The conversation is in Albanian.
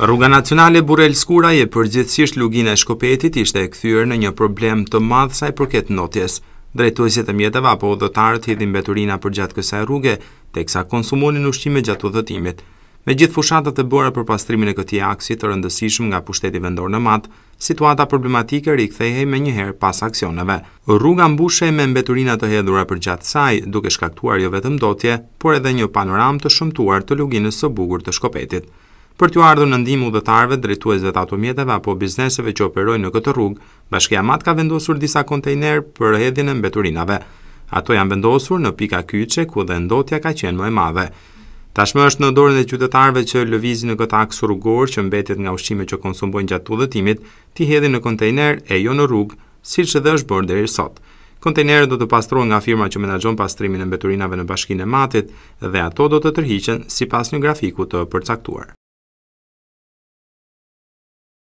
Rruga nacionale Burel Skuraj e përgjithsisht lugin e shkopetit ishte e këthyrë në një problem të madhë saj përket notjes. Drejtuesit e mjetëva po odhëtarët hidhin beturina për gjatë kësaj rruge, teksa konsumonin ushqime gjatë udhëtimit. Me gjithë fushatët e bëra për pastrimin e këti aksi të rëndësishmë nga pushteti vendor në matë, situata problematike rikëthejhej me njëherë pas aksioneve. Rruga mbushej me mbeturina të hedhura për gjatë saj, duke shkaktuar jo vetëm dotje, por edhe një panoram të shumtuar të luginës së bugur të shkopetit për t'u ardhur në ndihmë udhëtarëve, drejtuesve të automjeteve apo bizneseve që operojnë në këtë rrugë. Bashkia MAT ka vendosur disa kontejner për hedhjen e mbeturinave. Ato janë vendosur në pika kyçe ku dhe ndotja ka qenë më e madhe. Tashmë është në dorën e qytetarëve që lëvizin në këtë aks rrugor që mbetet nga ushqime që konsumojnë gjatë udhëtimit, ti hedhin në kontejner e jo në rrugë, siç edhe është bërë deri sot. Kontejnerët do të pastrohen nga firma që menaxhon pastrimin e mbeturinave në Bashkinë e Matit dhe ato do të tërhiqen sipas një grafiku të përcaktuar.